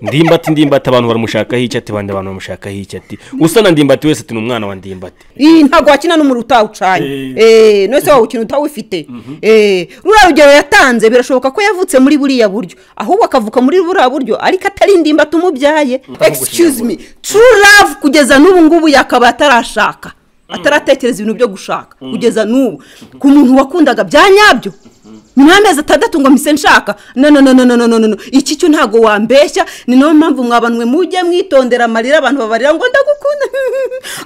ndimbati ndimbati abantu baramushakaho icyo ati abandi abantu bamushakaho icyo ati usa na ndimbati wese ati ni umwana wa ndimbati iyi ntabwo wakina n'umuriro utawucanye eee eh. eh, nose wowe utawufite mhm. eee eh, ruriya rugero yatanze birashoboka ko yavutse muri buriya buryo ahubwo akavuka muri buriya buryo ariko atari ndimbati umubyaye excuse me true love kugeza n'ubu ngubu yakaba atarashaka mm. ataratekereza ibintu byo gushaka mm. kugeza n'ubu ku muntu wakundaga bya nyabyo nyuma y'amezi atandatu ngo mpise nshaka no no no no no no no iki cyo ntabwo wambeshya ni nayo mpamvu mwabanwe mujye mwitondera amarira abantu babarira ngo ndagukunda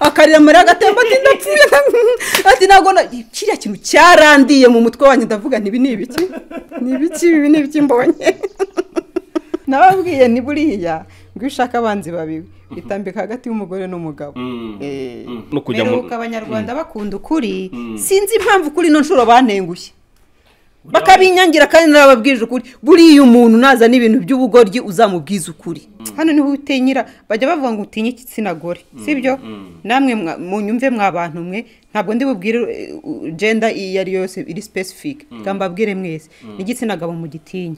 akarira amarira agatemba ati ndapfuye ati ntabwo kiriya kintu cyarandiye mu mutwe wanjye ndavuga ntibi ni ibiki ni ibiki ibi ni ibiki mbonye nababwiye ni buriya ngo ushaka abanzi babiwe bitambika hagati y'umugore n'umugabo mbere mm. mm. eh, uko abanyarwanda mm. bakunda ukuri sinzi impamvu ukuri nshuro banengushye bakabinyangira kandi narababwije ukuri buriya umuntu nazana ibintu by'ubugoryi uzamubwiza ukuri Mm. hano niho utinyira bajya bavuga ngo utinye igitsina gore mm, sibyo mm, namwe munyumve mwa bantu mwe ntabwo ndi bubwire jenda eh, iyo ari yose iri sipesifike reka mbabwire mwese ni gabo mu gitinya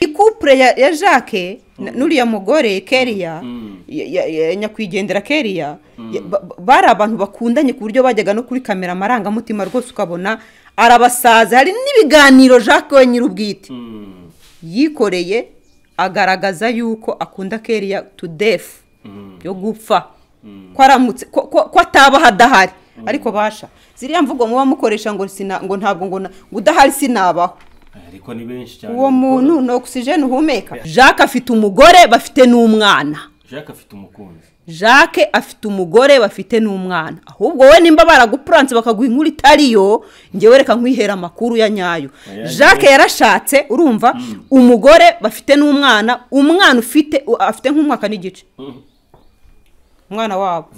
ikupure ya jacques n'uriya mugore keriya nyakwigendera keriya bari abantu bakundanye ku buryo bajyaga no kuri kamera amarangamutima rwose ukabona arabasaza hari n'ibiganiro jacques we nyir'ubwite yikoreye agaragaza yuko akunda keriya tudefu mm. yo gupfa mm. ko aramutse ko atabaho adahari ariko basha ziriya mvugo muba mukoresha ngo ngo ntabwo ngo udahari sinabaho ariko ni benshi cyane uwo muntu ni ogisijeni uhumeka jacques afite umugore bafite n'umwana jacques afite umukunzi jacques afite umugore bafite n'umwana ahubwo we nimba baragupuranse bakaguha inkuru itari yo ngewe reka nkwihera amakuru ya nyayo jacques yarashatse urumva mm. umugore bafite n'umwana umwana ufite afite nk'umwaka n'igice mm. umwana wabo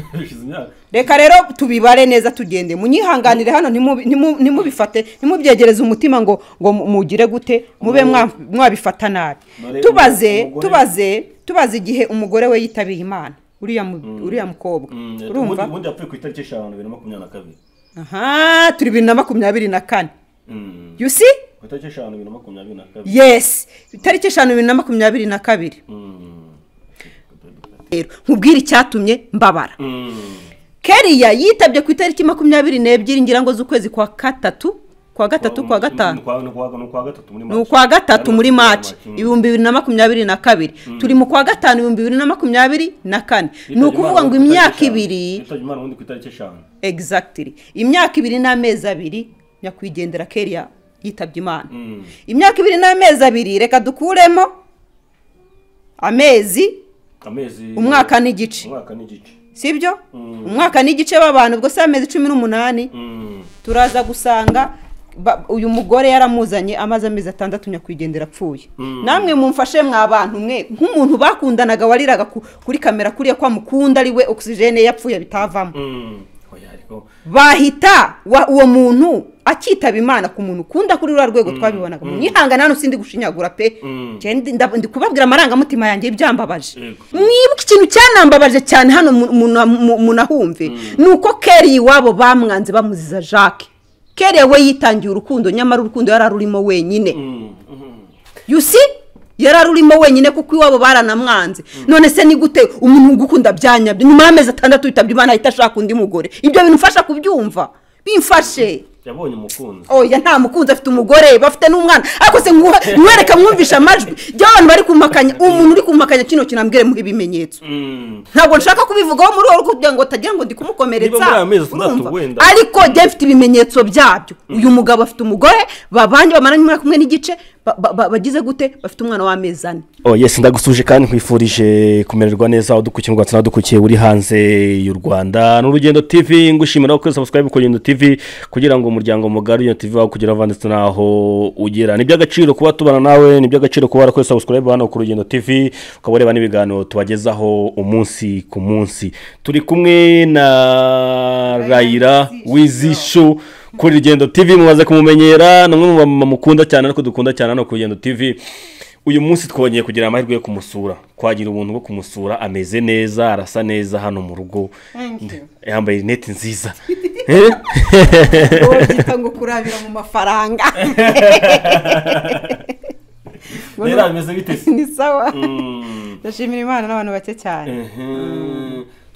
reka rero tubibare neza tugende munyihanganire hano ntimubifate ntimubyegereze umutima ngo ngo mugire gute mube mwabifata nabi tubaze tubaze tubaze igihe umugore we yitabira imana uriya mm. mukobwa mm, urumva ubundi yapfuye ku itariki eshanu bibiri na makumyabiri na kabiri aha turi bibiri na makumyabiri na kane mm. yusi ku itariki eshanu bibiri na makumyabiri na kabiri yesi itariki eshanu bibiri na makumyabiri na kabiri rero nkubwire icyatumye mbabara keriya yitabye ku itariki makumyabiri n'ebyiri ngira ngo z'ukwezi kwa gatatu kwa gatatu kwa gatanu ni ukwa gatatu muri maci mm. ibihumbi bibiri na makumyabiri na kabiri mm. turi mu kwa gatanu ibihumbi bibiri na makumyabiri na kane ni ukuvuga ngo imyaka ibiri egizagitiri imyaka ibiri n'amezi abiri nyakwigendera keriya yitabye imana mm. imyaka ibiri n'amezi abiri reka dukuremo amezi amezi umwaka n'igice umwaka n'igice si byo mm. umwaka n'igice w'abantu ubwo si amezi cumi n'umunani mm. turaza gusanga uyu mugore yaramuzanye amaze amezi atandatu nyakwigendera apfuye mm. namwe mumfashe mwa bantu mwe nk'umuntu bakundanaga wariraga kuri kamera kuriya kwa mukunda ari we ogisijene yapfuye bitavamo bahita uwo muntu akitaba imana ku muntu ukunda kuri ruriya rwego mm, twabibonaga mm. mwihangane hano sindi gushinyagura pe mm. ndi kubabwira amarangamutima yanjye ibyambabaje mwibuke ikintu cyanambabaje cyane hano munahumve ni uko keri iwabo bamwanze bamuziza jacques keri we yitangiye urukundo nyamara urukundo yari arurimo wenyine yusi yari arurimo wenyine kuko iwabo baranamwanze none se ni gute umuntu ugukunda byanyabyo nyuma y'amezi atandatu witabye imana ahita ashaka undi mugore ibyo bintu kubyumva bimfashe yabonye umukunzi oya oh, nta mukunzi afite umugore bafite n'umwana ariko se mwereka mwumvisha amajwi jya abantu bari kumakanya umuntu uri kumakanya kino kintu ambwire ibimenyetso mm. ntabwo nshaka kubivugaho muri wowe kugira ngo utagira ngo ndi kumukomeretsa ariko jya mfite ibimenyetso byabyo uyu mugabo afite umugore babanje bamaranye umwaka umwe n'igice bagize gute bafite umwana w'amezi ane oh yes ndagusuje kandi nkwifurije kumererwa neza udukurikiye mu rwanda uri hanze y'u rwanda ni urugendo tv ngushimira ko subscribe ku rugendo tv kugira ngo umuryango mugari iyo tv wawe kugera aho ndetse n'aho ugera ni iby'agaciro kuba tubana nawe ni iby'agaciro kuba warakoze subscribe hano ku rugendo tv ukaba ureba n'ibiganiro tubagezaho umunsi ku munsi turi kumwe na rayira wizisho kuri rugendo tv mumaze kumumenyera ni umwe mu bamama mukunda cyane ariko dukunda cyane hano ku rugendo tv uyu munsi twongeye kugira amahirwe yo kumusura kwagira ubuntu bwo kumusura ameze neza arasa neza hano mu rugo yambaye rinete nziza wowe ngo kurabira mu mafaranga rero ameze biteze ni sawa mm. ndashimira imana n'abantu bake cyane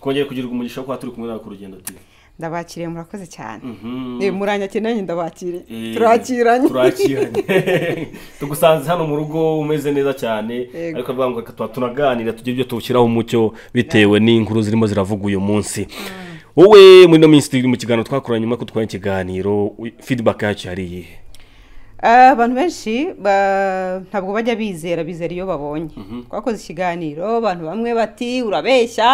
twongeye kugira umugisha wo kuba turi kumwe nawe tv ndabakiriye murakoze cyane mhm. muranyakiranye ndabakire eh, turakiranye turakiranye tugusanze hano mu rugo umeze neza cyane ariko bivuga ngo reka tuba tunaganira tugire ibyo tuwushyiraho umucyo bitewe n'inkuru zirimo ziravuga uyu munsi mm. wowe muri ino minsi turi mu kiganiro twakoranye nyuma ko twari ikiganiro feedback yacyo yari iyihe Ah, abantu benshi ntabwo bajya bizera bizera iyo babonye mhm. twakoze ikiganiro abantu bamwe bati urabeshya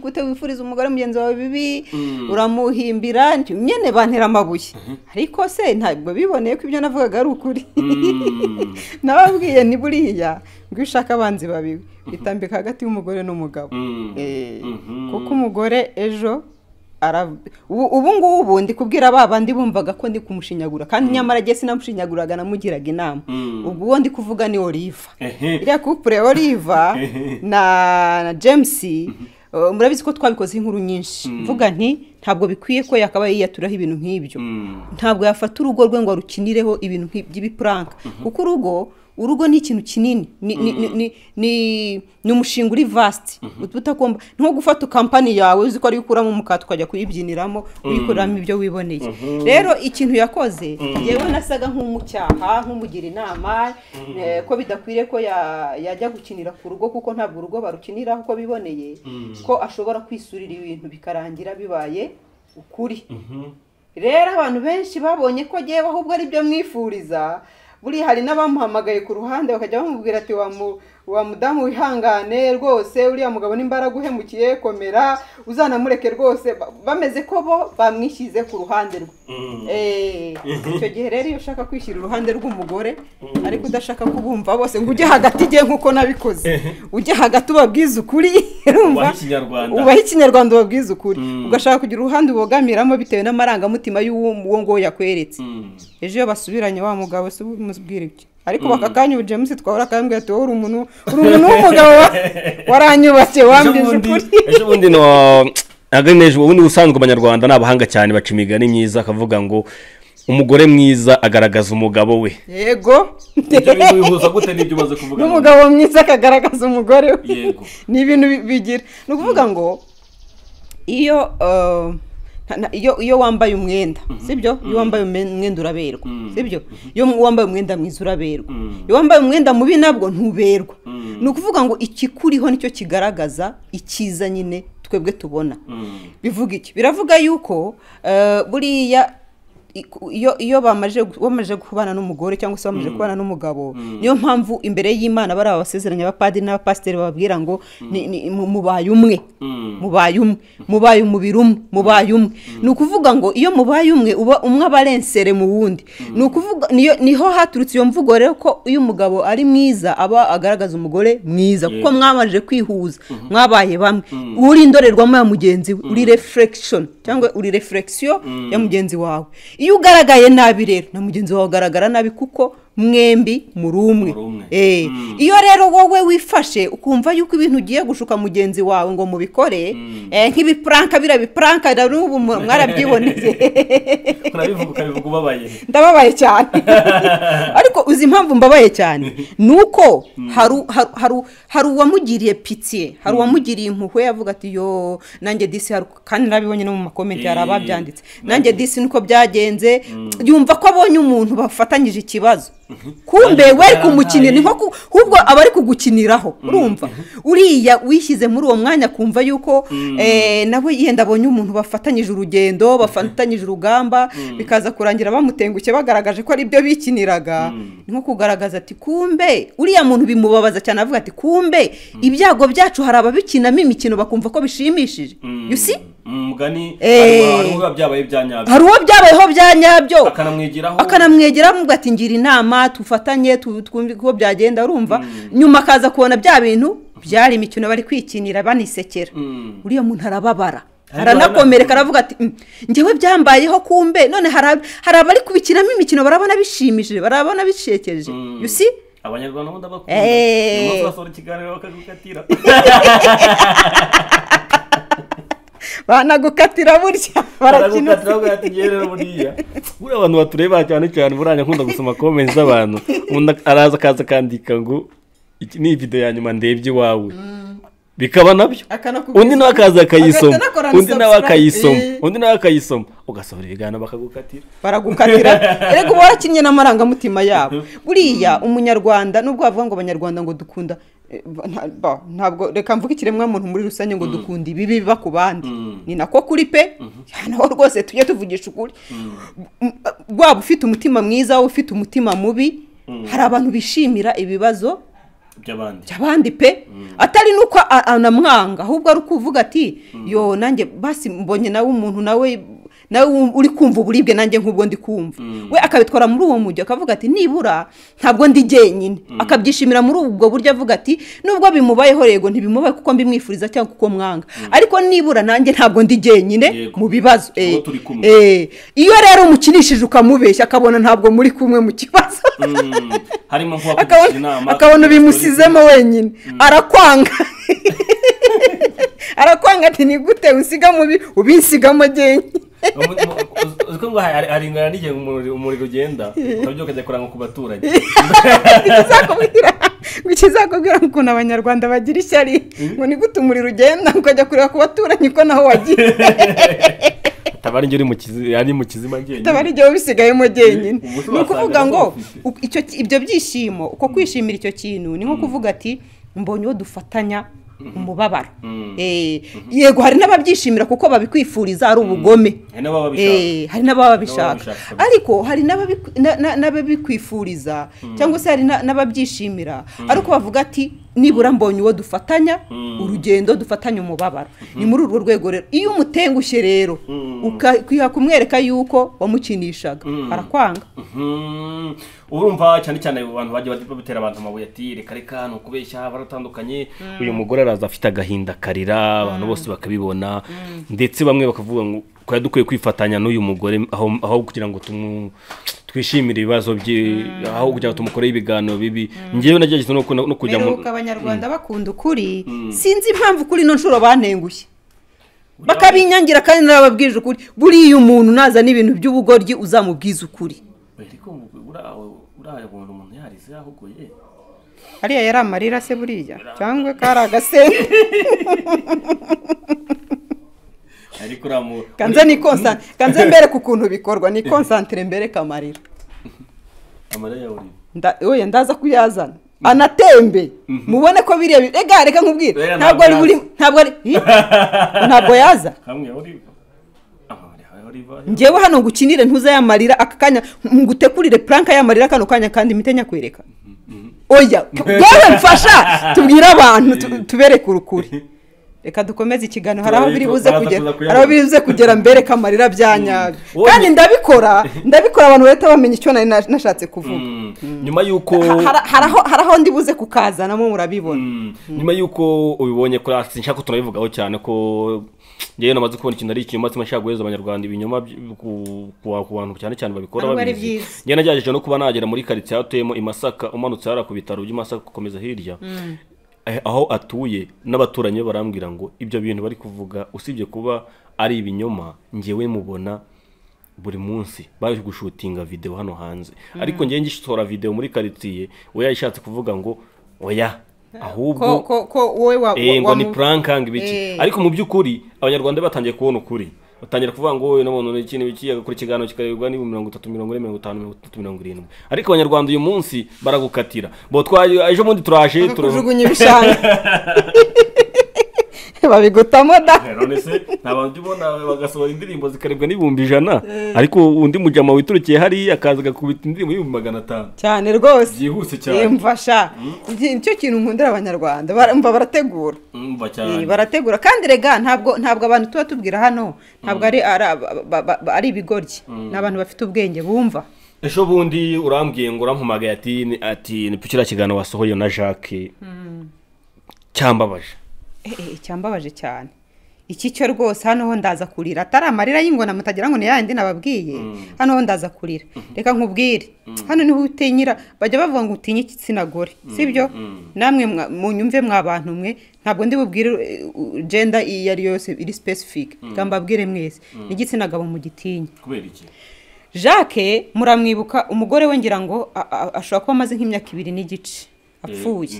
gute wifuriza umugore mugenzi wawe bibi mm. uramuhimbira nyine bantera amabuye mhm. ariko se ntabwo biboneye ko ibyo navugaga ari ukuri mm. nababwiye ni buriya ngo ushaka abanzi babiwe mhm. bitambika hagati y'umugore n'umugabo mm. eh, kuko umugore ejo ubu ngubu ndi kubwira ba bandi bumvaga ko ndi kumushinyagura kandi mm. nyamara agiye sinamushinyaguraga namugiraga inama mm. ubwo uwo ndi kuvuga ni oliva iriya kupure oliva na james mm-hmm. uh, murabizi ko twabikoze inkuru nyinshi mm. mvuga nti ntabwo bikwiye ko yakabaye yiyaturaho ibintu nk'ibyo ntabwo yafata urugo rwe ngo rukinireho ibintu by'ibipuranka mm-hmm. kuko urugo urugo ni ikintu kinini ni umushinga uri vasiti mhm. utagomba nko gufata kampani yawe uzi ko ari ukuramo umukara tukajya kuyibyiniramo mhm. uyikoreramo ibyo wiboneye mhm. rero ikintu yakoze yewe nasaga nk'umucyaha nk'umugira inama eh, ko bidakwiriye ko yajya gukinira ku rugo kuko ntabwo urugo barukinira uko biboneye ko ashobora kwisurira ibintu bikarangira bibaye ukuri rero abantu benshi babonye ko agewe ahubwo ari byo mwifuriza buriya hari n'abamuhamagaye ku ruhande bakajya bamubwira ati uwa mudamu wihangane rwose uriya mugabo n'imbaraga uhemukiye komera uzanamureke rwose bameze ko bo bamwishyize ku ruhande rwe mm. eh, icyo gihe rero iyo ushaka kwishyira uruhande rw'umugore mm. ariko udashaka kubumva bose ngo ujye hagati igihe nk'uko nabikoze ujye hagati ubabwize ukuri ubahe ikinyarwanda ubabwize ukuri mm. ugashaka kugira uruhande ubogamiramo bitewe n'amarangamutima y'uwo ngo yakweretse ejo iyo basubiranye wa mugabo si umubwira ibyo ariko mm. baka kanya ubu james twahora akambwira ati wowe uri umuntu uri umuntu w'umugabo waranyubatse wambwije ukuri ejo bundi ubundi ubusanzwe abanyarwanda ni abahanga cyane baca imigani myiza akavuga ngo umugore mwiza agaragaza umugabo we yego n'umugabo mwiza akagaragaza umugore we ni ibintu bigira ni ukuvuga mm. ngo iyo uh, iyo wambaye umwenda mm-hmm. sibyo iyo mm-hmm. wambaye umwenda uraberwa mm-hmm. sibyo iyo wambaye umwenda mwiza uraberwa iyo wambaye umwenda mubi nabwo ntuberwa ni ukuvuga ngo ikikuriho nicyo kigaragaza icyiza nyine twebwe tubona bivuga iki biravuga yuko eh, buriya iyo iyo bamaze kubana n'umugore cyangwa se bamaze mm. kubana n'umugabo mm. niyo mpamvu imbere y'imana bari abasezeranya abapadiri n'abapasiteri bababwira ngo mm. mubaye umwe mubaye umwe mubaye umubiri umwe mubaye umwe ni ukuvuga ngo iyo mubaye umwe uba umwe aba arensere mu wundi ni ukuvuga niho haturutse iyo mvugo rero ko iyo umugabo ari mwiza aba agaragaza umugore mwiza kuko mwabanje kwihuza mwabaye bamwe uri indorerwamo ya mugenzi we uri refurekishoni cyangwa uri refurekisiyo ya mugenzi wawe iyo ugaragaye nabi rero na mugenzi wawe agaragara nabi kuko mwembi muri umwe eh, mm. iyo rero wowe wifashe ukumva yuko ibintu ugiye gushuka mugenzi wawe ngo mubikore mm. eh, nk'ibipuranka biriya bipuranka n'ubu mwarabyiboneye ndababaye cyane ariko uzi impamvu mbabaye cyane ni uko mm. hari uwamugiriye pitsiye hari uwamugiriye impuhwe yavuga ati yo nanjye disi kandi nabibonye no mu makomenti hari eh, ababyanditse nanjye disi niko byagenze yumva ko abonye umuntu bafatanyije ikibazo kumbe we ari kumukinira ni nko ahubwo aba ari kugukiniraho urumva uriya wishyize muri uwo mwanya kumva yuko mm. eh, nawe yenda abonye umuntu bafatanyije urugendo mm. bafatanyije urugamba mm. bikaza kurangira bamutengushye bagaragaje ko ari byo bikiniraga ni nko kugaragaza ati kumbe uriya muntu bimubabaza cyane avuga ati kumbe ibyago byacu hari ababikinamo imikino bakumva ko bishimishije yusi mugani eh. hari byabaye bya nyabyo hari byabayeho bya nyabyo akanamwegeraho akanamwegera ati ngira inama tufatanye twumve uko byagenda urumva mm. nyuma akaza kubona bya bintu byari imikino bari kwikinira banisekera mm. uriya muntu arababara aranakomereka aravuga ati mm, ngewe byambayeho kumbe none hari abari kubikinamo imikino barabona bishimishije barabona bishekeje yusi abanyarwanda bakunda bakunda bakakukatira banagukatira burya barakina buriya buriya abantu batureba cyane cyane buranya nkunda gusoma komenzi z'abantu araza akaza akandika ngo iki ni video ya nyuma ndebye iwawe bikaba nabyo undi nawe akaza akayisoma undi nawe akayisoma eh. undi nawe akayisoma ugasohora ibiganiro bakagukatira baragukatira reka uba warakinnye n'amarangamutima yabo buriya mm-hmm. umunyarwanda nubwo bavuga ngo abanyarwanda ngo dukunda eh, ntabwo reka mvuge ikiremwamuntu muri rusange ngo mm. dukunda ibi biba ku bandi mm. ni nako kuri pe mm-hmm. naho rwose tujye tuvugisha ukuri mm. waba ufite umutima mwiza ufite umutima mubi hari abantu bishimira ibibazo by'abandi pe mm. atari nuko anamwanga ahubwo ari ukuvuga ati yo nanjye basi mbonye nawe umuntu nawe nawe uri kumva uburibwe nanjye nk'ubwo ndi kumva mm. we akabitwara muri uwo mujyi akavuga ati nibura ntabwo ndi jyenyine mm. akabyishimira muri ubwo buryo avuga ati nubwo bimubayeho rego ntibimubaye kuko mbimwifuriza cyangwa kuko mwanga mm. ariko nibura nanjye ntabwo ndi jyenyine mu bibazo eh, eh. iyo rero umukinishije ukamubeshya akabona ntabwo muri kumwe mu kibazo harimo kubakugisha inama akabona bimusizemo wenyine arakwanga arakwanga ati ni gute usigamo ubisigamo jyenyine uzi ko ngo haringana n'igihe umuriro ugenda ukabyo ukajya kuranga ku baturage ikizakubwira ngo ukuntu abanyarwanda bagira ishyari ngo ni gute umuriro ugenda ukajya kureba ku baturanyi ko naho wagiye tabari igihe ari mu kizima njyenyine tabari igihe bisigayemo njyenyine ni ukuvuga ngo ibyo byishimo uko kwishimira icyo kintu ni nko kuvuga ati mbonye uwo dufatanya umubabaro mm. mm. eh, mm-hmm. yego hari n'ababyishimira kuko babikwifuriza ari mm. ubugome hari eh, n'ababa babishaka ariko hari n'ababikwifuriza cyangwa se hari n'ababyishimira ariko bavuga ati nibura mm. mbonye uwo dufatanya mm. urugendo dufatanya umubabaro mm-hmm. ni muri urwo rwego rero iyo umutengushye rero mm. ukwiha kumwereka yuko wamukinishaga arakwanga mm-hmm. urumva cyane cyane abantu bagiye batera abantu amabuye ati reka reka ni ukubeshya baratandukanye uyu mugore araza afite agahinda karira abantu bose bakabibona ndetse bamwe bakavuga ngo twari dukwiye kwifatanya n'uyu mugore aho kugira ngo tumu twishimire ibibazo bye mm. aho kugira tumukoreho ibiganiro bibi ngewe mm. nagerageza no kujya mu biruhuka abanyarwanda mm. bakunda ukuri sinzi impamvu kuri ino nshuro bantengushye bakabinyangira kandi narababwije ukuri buriya umuntu naza n'ibintu by'ubugoryi uzamubwiza ukuri hariya yari amarira se buriya cyangwa kari agasenge ariko uramu kanze ni konsa kanze mbere ku kuntu bikorwa ni konsantere mbere kamarira amarira yawe ndaza kuyazana anatembe mhm. mubone ko biriya ega reka nkubwire ntabwo ari buri ntabwo ari ntabwo yaza ngewe hano ngukinire ntuzayamarira aka kanya ngutekurire puranka yamarira kano kanya kandi imite nyakwereka mhm, mhm. oya mfasha tubwire abantu tubereke urukuri reka dukomeze ikiganiro hari aho biri buze kugera hari aho biri buze kugera mbere kamarira byanyaga mm. kandi ndabikora ndabikora abantu bahita bamenya icyo nari nashatse kuvuga mm. Mm. nyuma y'uko hari aho ndi buze kukazanamo murabibona nyuma y'uko ubibonye kuri hasi nshaka turabivugaho cyane ko ngewe namaze kubona ikintu ari ikinyoma nshaka guheza abanyarwanda ibinyoma ku bantu cyane cyane babikora babizi ngewe nagerageje no kuba nagera muri karitsiye atuyemo i masaka umanutse hariya ku bitaro by'i ukomeza hirya Eh, aho atuye n'abaturanyi barambwira ngo ibyo bintu bari kuvuga usibye kuba ari ibinyoma ngewe mubona buri munsi baje gushutinga videwo hano hanze hmm. ariko ngewe ngisora videwo muri karitsiye we yashatse kuvuga ngo oya ahubwo eh, ngo ni purankanga ibiki eh. ariko mu by'ukuri abanyarwanda batangiye kubona ukuri batangira kuvuga ngo wowe n'umuntu ikintu iki agakora ikiganiro kikarebwa n'ibihumbi mirongo itatu mirongo ine mirongo itanu mirongo itatu mirongo irindwi ariko abanyarwanda uyu munsi baragukatira bo ejo bundi turaje turajugunya ibishanga babigutamo da eh, none se bagasohora indirimbo zikarebwa n'ibihumbi ijana ariko undi mujyama witurukiye hariya akaza agakubita indirimbo y'ibihumbi magana atanu cyane rwose byihuse cyane mfasha hmm? nicyo kintu nkundira abanyarwanda mva barategura barategura kandi rega ntabwo ntabwo abantu tuba tubwira hano ntabwo ari hmm. ibigoryi hmm. ni abantu bafite ubwenge bumva ejo bundi urambwiye ngo urampamagaye ati ati ni kiganiro wasohoye na jacques cyambabaje icyambabaje eh, eh, cyane iki cyo rwose hano ho ndaza kurira atari amarira y'ingona mutagira ngo ni yandi nababwiye mm. hano ho ndaza kurira mm-hmm. reka nkubwire mm. hano niho utinyira bajya bavuga ngo utinye igitsina gore mm. sibyo namwe mu nyumve mwa bantu mwe ntabwo ndi bubwire jenda uh, iyo ari yo yose iri sipesifike reka mbabwire mwese n'igitsina gabo mu gitinya jacques muramwibuka umugore we ngira ngo ashobora kuba amaze nk'imyaka ibiri n'igice eh, apfuye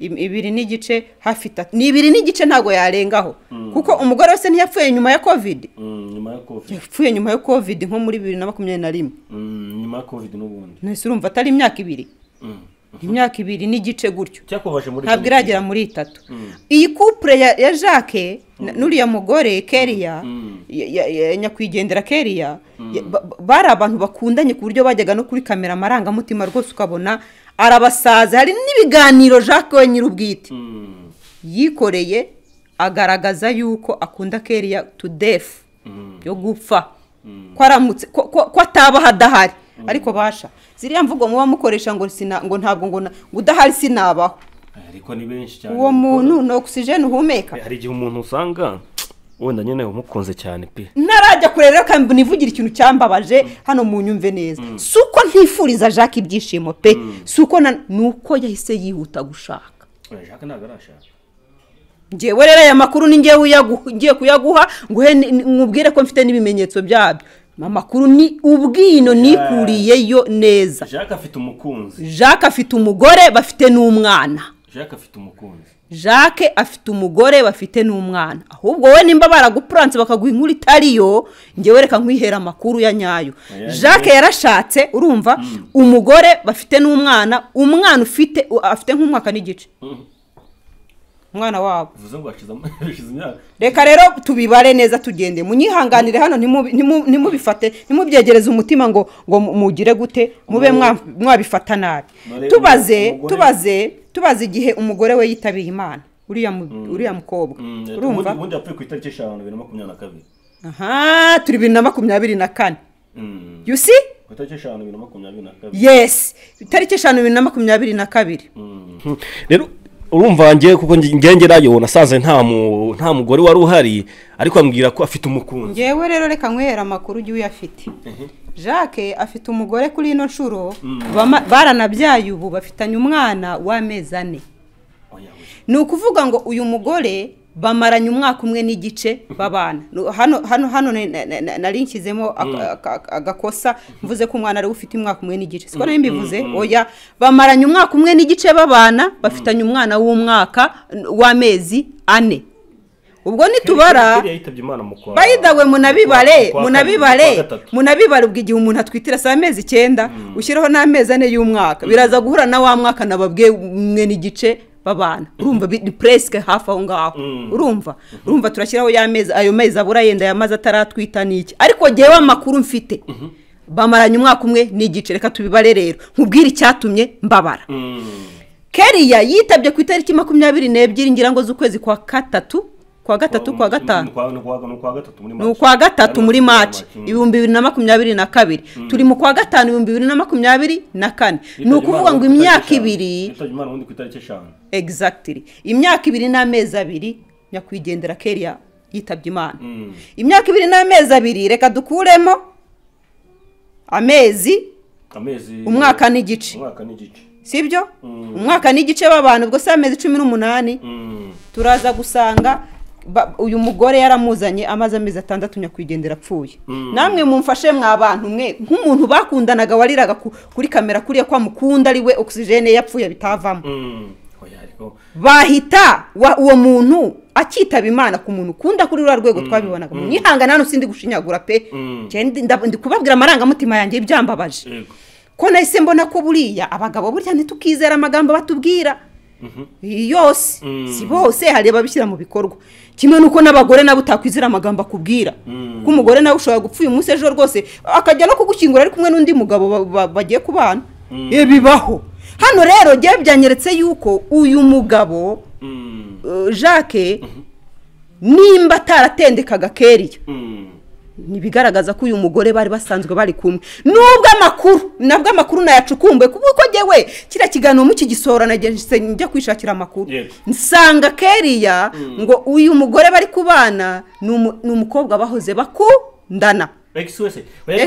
ibiri n'igice hafi itatu ni ibiri n'igice ntabwo yarengaho mm. kuko umugore wese ntiyapfuye nyuma ya kovide mm, yapfuye nyuma ya kovide nko muri bibiri na makumyabiri na rimwe mm, nyuma ya kovide n'ubundi ntese urumva atari imyaka ibiri mm-hmm. imyaka ibiri n'igice gutyo ntabwo iragera muri itatu iyi kupure ya jacques n'uriya mugore keriya nyakwigendera keriya bari abantu bakundanye ku buryo bajyaga no kuri kamera amarangamutima rwose ukabona arabasaza hari n'ibiganiro jacques we nyir'ubwite hmm. yikoreye agaragaza yuko akunda keriya tudefu hmm. yo gupfa hmm. ko ataba hadahari ariko basha ziriya mvugo muba mukoresha ngo ngo ntabwo ngo udahari sinabaho uwo muntu ni ogisijeni uhumeka hari igihe umuntu usanga wenda nyine umukunze cyane pe narajya kure rero kandi nivugire ikintu cyambabaje mm. hano mu nyumve neza mm. si uko ntifuriza jacques ibyishimo pe mm. si uko ni uko yahise yihuta gushaka eh, jacques ntabwo arashaka ngewe rero aya makuru ni ngewe kuyaguha kuyaguha nkubwire ko mfite n'ibimenyetso byabyo amakuru ni ubwino nikuriyeyo neza jacques afite umukunzi jacques afite umugore bafite n'umwana jacques afite umukunzi jacques afite umugore bafite n'umwana ahubwo we nimba baragupuranse bakaguha inkuru yo ngewe reka nkwihera amakuru ya nyayo jacques yarashatse urumva hmm. umugore bafite n'umwana umwana ufite afite nk'umwaka n'igice hmm. umwana wabo reka rero tubibare neza tugende munyihanganire hano ntimubifate ntimubyegereze umutima ngo ngo mugire gute mube mwabifata nabi tubaze tubaze tubaza igihe umugore we yitabiye imana uriya mm. mukobwa mm, urumva ubundi yapfuye ku itariki eshanu bibiri na makumyabiri na kabiri aha turi bibiri na makumyabiri na kane mm. yusi itariki eshanu bibiri na makumyabiri na kabiri yesi itariki eshanu bibiri na makumyabiri na kabiri hmm. rero urumva ngewe kuko ngenge nayo nasanze nta nta mugore wari uhari ariko ambwira ko afite umukunzi ngewe rero reka nywera amakuru ujye uyafite jacques afite umugore kuri ino nshuro mm. baranabyaye ubu bafitanye umwana w'amezi ane ni ukuvuga ngo uyu mugore bamaranye umwaka umwe n'igice babana hano hano hano nari nshyizemo mm. agakosa mvuze ko umwana ari ufite umwaka umwe n'igice siko mm, nari mm, mbivuze oya bamaranye umwaka umwe n'igice babana bafitanye umwana w'umwaka w'amezi ane ubwo nitubara bayidawe munabibare munabibare munabibare ubwo igihe umuntu atwitira saa amezi icyenda ushyiraho n'amezi ane y'umwaka biraza guhura na wa mwaka nababwiye umwe n'igice babana urumva ni hafi aho ngaho mm. urumva urumva turashyiraho ya mezi ayo mezi abura yenda yamaze ataratwita n'iki ariko ngewe amakuru mfite mhm. bamaranye umwaka umwe n'igice reka tubibare rero nkubwire icyatumye mbabara mm. keriya yitabye ku itariki makumyabiri n'ebyiri ngira ngo z'ukwezi kwa gatatu kuwa gatatu kwa gatanu ni ukwa gatatu muri maci ibihumbi bibiri na makumyabiri na kabiri mm. turi mu kwa gatanu ibihumbi bibiri na makumyabiri na kane ni ukuvuga ngo imyaka ibiri egizagitiri imyaka ibiri n'amezi abiri nyakwigendera keriya yitabye imana mm. imyaka ibiri n'amezi abiri reka dukuremo amezi umwaka n'igice si byo mm. umwaka n'igice b'abantu ubwo si amezi cumi n'umunani turaza gusanga uyu mugore yaramuzanye amaze amezi atandatu nyakwigendera apfuye mm. namwe mumfashe mwa bantu mwe nk'umuntu bakundanaga wariraga kuri kamera kuriya kwa mukunda ari we ogisijene yapfuye bitavamo mm. bahita uwo muntu akitaba imana ku muntu ukunda kuri ruriya rwego mm. twabibonaga mwihangane hano sindi gushinyagura pe ndi kubabwira amarangamutima yanjye ibyambabaje ko nahise mbona ko buriya abagabo burya ntitukizera amagambo batubwira mhm. yose si bose hari ababishyira mu bikorwa kimwe nuko n'abagore nabo utakwizera amagambo akubwira hmm. kuko umugore nawe ushobora gupfa uyu munsi ejo rwose akajya no kugushyingura ari kumwe n'undi mugabo bagiye kubana hmm. bibaho hano rero njyewe byanyeretse yuko uyu mugabo hmm. eh, jacques mhm. nimba ataratendekaga keriya ntibigaragaza ko uyu mugore bari basanzwe bari kumwe nubwo amakuru nabwo amakuru nayacukumbuye kuko ngewe kiriya kiganiro mukigisohora nageze njya kwishakira amakuru nsanga keriya mm. ngo uyu mugore bari kubana ni umukobwa bahoze bakundana mbese wese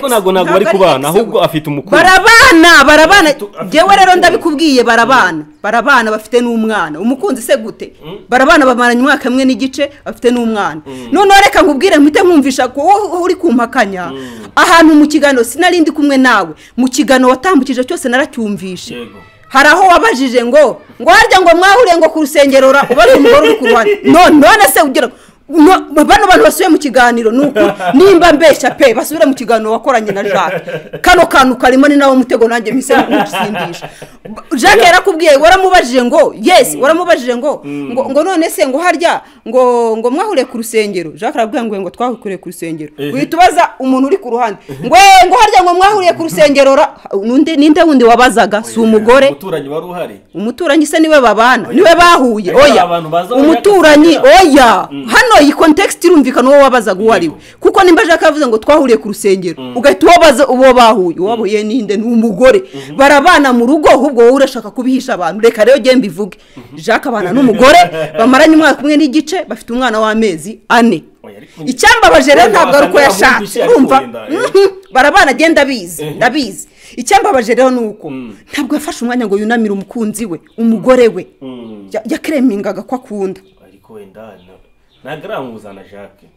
ntabwo ntabwo bari kubana ahubwo afite umukuru barabana barabana ngewe rero ndabikubwiye barabana barabana bafite n'umwana umukunzi se gute hmm? barabana bamaranye umwaka umwe n'igice bafite n'umwana hmm. noneho reka nkubwire mpite nkumvisha ko uri kumpakanya hmm. ahantu mu kiganiro sinari kumwe nawe mu kiganiro watambukije cyose naracyumvishe hari aho wabajije ngo ngo harya ngo mwahure ngo ku rusengero ura ubaze umugore uri ku ruhande none se ugira ngo bano bantu basubiye mu kiganiro nimba mbeshya pe basubire mu kiganiro wakoranye na jacques kano kantu karimo ni nawe mutego nanjye mpise ntusindisha jacques yarakubwiye waramubajije ngo yesi waramubajije mm. ngo ngo none se ngo harya ngo ngo mwahure ku rusengero jacques arabwira ngo twahuriye ku rusengero uhita ubaza umuntu uri ku ruhande ngo ngo harya ngo mwahuriye ku rusengero ninde wundi wabazaga si umugore umuturanyi wari uhari umuturanyi se niwe babana niwe bahuye oya umuturanyi oya mm. hano iyi kontekisite irumvikana uwo wabazaga uwo ari we kuko nimba ashaka yavuze ngo twahuriye ku rusengero mm. ugahita ubabaza uwo bahuye uwo ninde ni umugore mm-hmm. barabana mu rugo ahubwo wowe urashaka kubihisha abantu reka rero genda bivuge mm-hmm. jacques abana n'umugore bamaranye umwaka umwe n'igice bafite umwana w'amezi ane oh, icyambabaje rero ntabwo ari uko yashatse urumva mm-hmm. barabana agenda abizi eh. ndabizi icyambabaje rero ni uko mm. ntabwo yafashe umwanya ngo yunamire umukunzi we umugore we mm. yakeremingaga ko akunda ntabwo iramubuza na jacques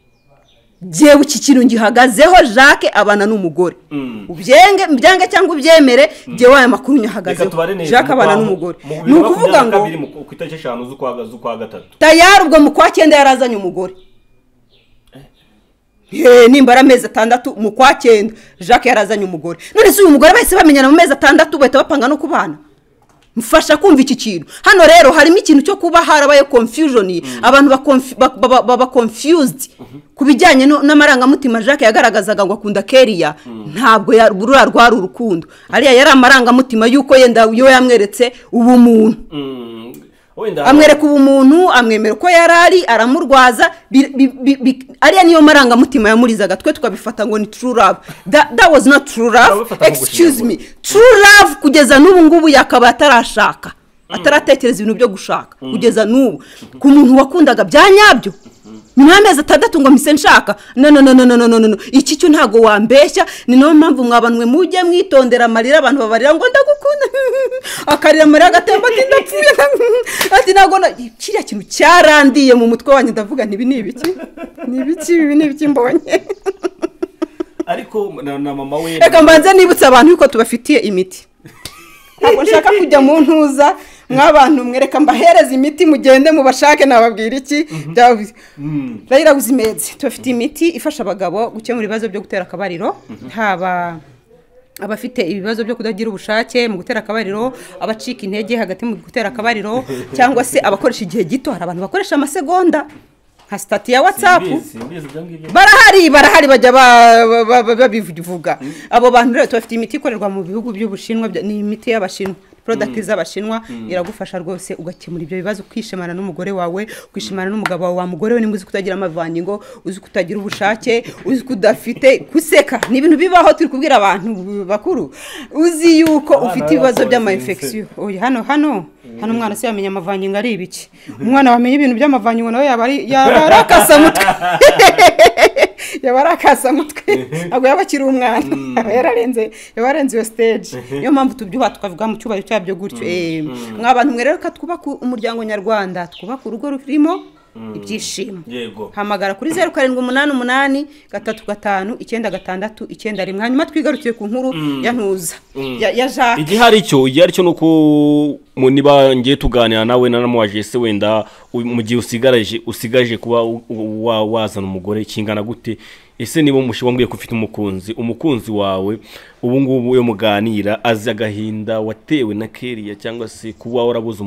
byewe iki kintu gihagazeho jacques abana n'umugore mm. ubyenge ubyange cyangwa ubyemere byewe mm. aya makuru nyahagazeho jacques abana n'umugore ni ukuvuga ngo ku itariki eshanu z'ukwa gatatu tayari ubwo mu kwa cyenda yarazanye umugore eh. nimbara amezi atandatu mu kwa cyenda jacques yarazanye umugore none si uyu mugore bahise bamenyana mu mezi atandatu bahita bapanga no kubana mfasha kumva iki kintu hano rero harimo ikintu cyo kuba harabaye confusion mm. abantu baba confused mm-hmm. ku bijyanye n'amarangamutima jacques yagaragazaga ngo akunda keriya mm. ntabwo ruriya rwari urukundo ariya yari amarangamutima y'uko yenda yo yamweretse ubumuntu mm. amwereka ubumuntu amwemera uko yari ari aramurwaza ariya niyo marangamutima yamurizaga twe tukabifata ngo ni true love that was not turu rabu excuse me turu love kugeza n'ubu ngubu yakaba atarashaka ataratekereza ibintu byo gushaka mm. kugeza n'ubu ku muntu wakundaga bya nyabyo nk'amezi atandatu ngo mpise nshaka nononononononono iki cyo ntabwo wambeshya ni nayo mpamvu mwabanwe mujye mwitondera amarira abantu babarira ngo ndagukunda akarira amarira agatemba ati ndapfuye ati ntabwo kiriya kintu cyarandiye mu mutwe wanjye ndavuga ntibi ni ibiki ni ibiki ibi ni ibiki mbonye ariko na mama we reka mbanze nibutse abantu yuko tubafitiye imiti ntabwo nshaka kujya mu ntuza mw'abantu mwereka mbahereza imiti mugende mubashake nababwira iki mhm. mm. rayira uzimetse tubafite imiti ifasha abagabo gukemura ibibazo byo gutera akabariro mhm. haba abafite ibibazo byo kudagira ubushake mu gutera akabariro abacika intege hagati mu gutera akabariro cyangwa se abakoresha igihe gito hari abantu bakoresha amasegonda nka ya watsapu barahari barahari bajya babivuga hmm. abo bantu rero bafite imiti ikorerwa mu bihugu by'ubushinwa ni imiti y'abashinwa porodakiti mm. z'abashinwa mm. iragufasha rwose ugakemura ibyo bibazo kwishimana n'umugore wawe kwishimana n'umugabo wawe mugore we nimba uzi kutagira amavangingo uzi kutagira ubushake uzi kudafite guseka ni ibintu bibaho turi kubwira abantu bakuru uzi yuko ufite ibibazo by'amayinfegisiyo hano hano mm. hano umwana se yamenya amavangingo ari ibiki umwana wamenya ibintu by'amavangingo nawe yaba ari akasamutwe yaba ari akasamutwe ntabwo yaba akiri umwana mm. yararenze yaba iyo siteji niyo mpamvu tubyuba tukavuga mu cyubahiro cyabyo gutyo mm. mm. mwa bantu mwereka twubaka umuryango nyarwanda twubaka urugo rurimo Mm. ibyishimo hamagara kuri zeru karindwi umunani umunani gatatu gatanu icyenda gatandatu icyenda rimwe hanyuma twigarukiye ku nkuru mm. ya ntuza mm. ya jacques igihari cyo igihari cyo ni uko niba ngiye tuganira nawe nanamuwaje se wenda mu gihe usigaje usigaje kuba wazana umugore kingana gute ese niba umushe wambwiye ko ufite umukunzi umukunzi wawe ubu ngubu iyo muganira azi agahinda watewe na keriya cyangwa se kuba warabuze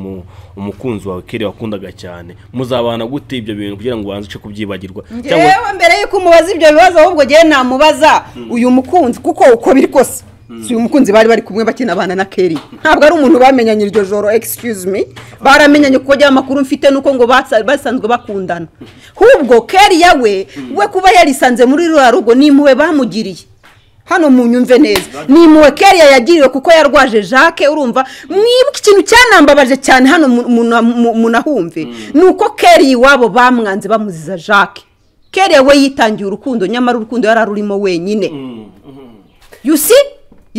umukunzi wawe keriya wakundaga cyane muzabana gute ibyo bintu kugira ngo ubanze uce kubyibagirwa yewe mbere yuko umubaza ibyo bibazo ahubwo ngewe namubaza hmm. uyu mukunzi kuko uko biri kose Hmm. si uyu bari bari kumwe bakinabana na keri ntabwo ari umuntu bamenyanye iryo joro excuse me baramenyanye kuko ajya amakuru mfite nuko ngo basanzwe bakundana hubwo keri yawe hmm. we kuba yarisanze muri rura rugo ni impuhwe bamugiriye hano mu nyumve neza ni impuhwe keri yagiriwe kuko yarwaje jacques urumva mwibuke ikintu cyanambabaje cyane hano munahumve hmm. ni uko keri iwabo bamwanze bamuziza jacques keri we yitangiye urukundo nyamara urukundo yari arurimo wenyine you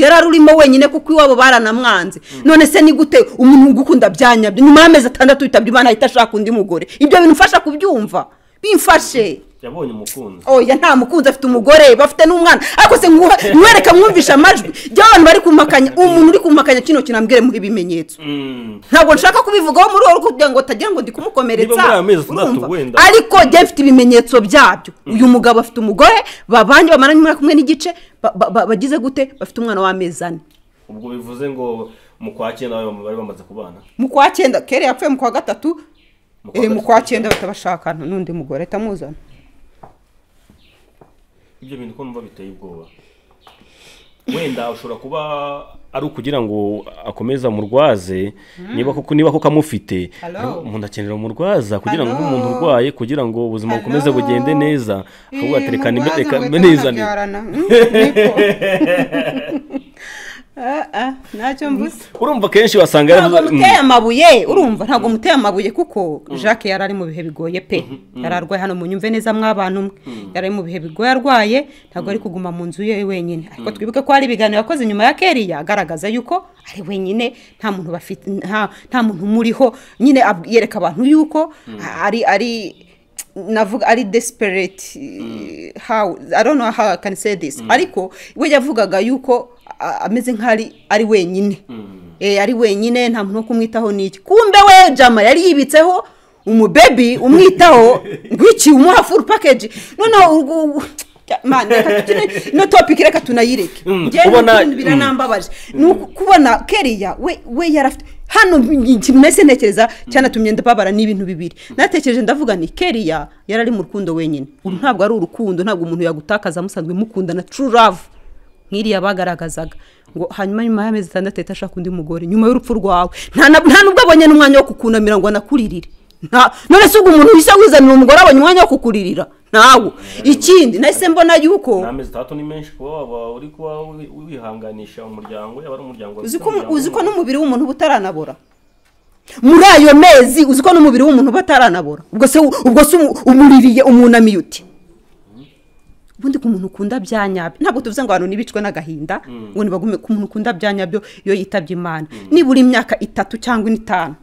yari arurimo wenyine kuko iwabo baranamwanze none se ni gute umuntu ugukunda byanyabyo nyuma y'amezi atandatu witabye imana ahita ashaka undi mugore ibyo bintu kubyumva bimfashe yabonye umukunzi oya oh, nta mukunzi afite umugore bafite n'umwana ariko se ntiwereka mwumvishe amajwi jya abantu bari kumpakanya umuntu uri kumpakanya kino kinambwire muhe ibimenyetso mm. ntabwo nshaka kubivugaho muri wowe kugira ngo utagira ngo ndi kumukomeretsa ariko jya mfite ibimenyetso byabyo mm. uyu mugabo afite umugore babanye bamaranye umwaka umwe n'igice bagize gute bafite umwana w'amezi ane ubwo bivuze ngo mu kwa cyenda bari bamaze kubana mu kwa cyenda kera yapfuye mu kwa gatatu Eh, mu kwa cyenda batabashakana n'undi mugore ahita amuzana ibyo bintu ko numva biteye ubwoba wenda ushobora kuba ari ukugira ngo akomeze amurwaze hmm. niba koko niba koko amufite umuntu akenera umurwaza kugira ngo n'umuntu urwaye kugira ngo ubuzima bukomeze bugende neza ahubwo aterekana neza neza ntacyo mbuze mm. urumva kenshi wasanga ntabwo mm. muteye amabuye urumva ntabwo muteye amabuye kuko mm. jacques yari ari mu bihe bigoye pe mm-hmm, yari arwaye hano munyumve neza mw'abantu umwe yari ari mu bihe bigoye arwaye ntabwo ari kuguma mu nzu ye wenyine ariko twibuke ko hari ibiganiro yakoze nyuma ya keriya agaragaza yuko ari wenyine nta muntu bafite nta muntu umuriho nyine yereka abantu yuko ari ari navuga ari desperate mm. how i don't know how i can say this mm. ariko we yavugaga yuko ameze nk'aho ari wenyine mm. eh, ari wenyine nta muntu wo kumwitaho n'iki kumbe we jama yari yibitseho umubebi umwitaho rwiki umuha furu pakeji noneho ino topiki reka tunayireke ubona biranambabaje ni ukubona keriya we yarafite hano kimeze ntekereza cyanatumye ndababara ni bibiri natekereje ndavuga ni keriya yari ari mu rukundo wenyine ntabwo ari urukundo ntabwo umuntu yagutakaza musanzwe mukunda na true love nk'iriya bagaragazaga ngo hanyuma nyuma y'amezi atandatu ahita ashaka undi mugore nyuma y'urupfu rwawe nta nubwo abonye n'umwanya wo kukunamira ngo anakuririre none se ubwo umuntu wisa wizanira umugore abonye umwanya wo kukuririra ntawe eh. ikindi nahise mbona yuko amezi atandatu ni menshi kuba waba uri kuba wihanganisha umuryango yaba ari umuryango uzi ko n'umubiri w'umuntu uba utaranabora muri ayo mezi uzi ko n'umubiri w'umuntu uba ataranabora ubwo se ubwo se umuririye umunamiye uti ubundi ku muntu ukunda bya nyabyo ntabwo tuvuze ngo abantu ntibicwe n'agahinda mm. ngo ntibagume ku muntu ukunda bya nyabyo iyo yitabye imana mm. nibura imyaka itatu cyangwa n'itanu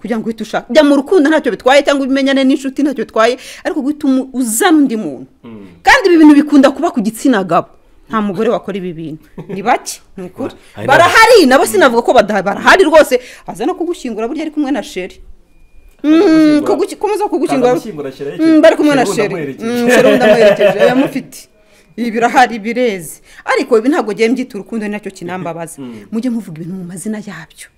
kugira ngo uhite ushaka jya mu rukundo ntacyo bitwaye cyangwa ibimenyane n'inshuti ntacyo bitwaye ariko guhita uzana undi muntu hmm. kandi ibi bintu bikunda kuba ku gitsina gabo nta hmm. mugore wakora ibi bintu ni bake ni ukuri barahari nabo sinavuga ko barahari rwose aza no kugushyingura burya ari kumwe na sheri kumeza hmm, kugushyingura bari kumwe na sheri sheri ndamuherekeje yamufite ibi birahari bireze ariko ibi ntabwo ngiye mbyita urukundo nacyo kinambabaza mujye muvuga ibintu mu mazina yabyo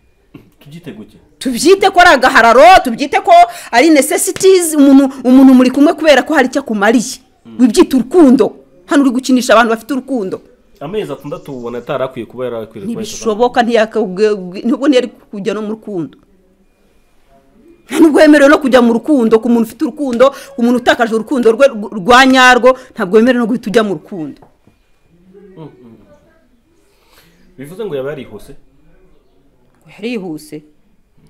tubyite gute tubyite ko ari agahararo tubyite ko ari necessities umuntu umuntu muri kumwe kubera ko hari icyo akumariye wibyita hmm. urukundo hano uri gukinisha abantu bafite urukundo amezi atandatu ubona atarakwiye kuba yarakwiriye ntibishoboka ntibwo ntiyari kujya no mu rukundo nta wemerewe no kujya mu rukundo ku muntu ufite urukundo umuntu utakaje urukundo rwe rwa nyarwo ntabwo wemerewe no guhita ujya mu rukundo hmm, hmm. bivuze ngo yaba yarihuse yarihuse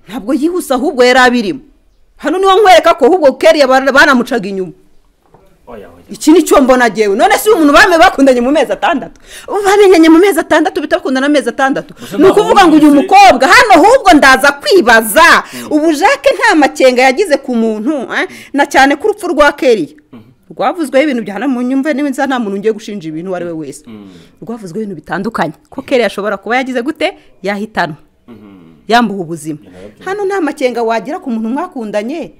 ntabwo yihuse ahubwo yari abirimo hano niho nkwereka ko ahubwo keriya banamucaga inyuma iki ni cyo mbona agewe none si umuntu bame bakundanye mu mezi atandatu bamenyanye mu mezi atandatu bitakundana amezi atandatu ni ukuvuga ngo uyu mukobwa hano ahubwo ndaza kwibaza hmm. ubu jacques nta makenga yagize ku muntu eh? hmm. na cyane ku rupfu rwa keriya hmm. rwavuzweho ibintu byana mu nyumva neza nta muntu ugiye gushinja ibintu uwo ari we wese rwavuzweho ibintu bitandukanye ko keriya ashobora kuba yagize gute yahitanwa yambuha ubuzima hano nta makenga wagira ku muntu mwakundanye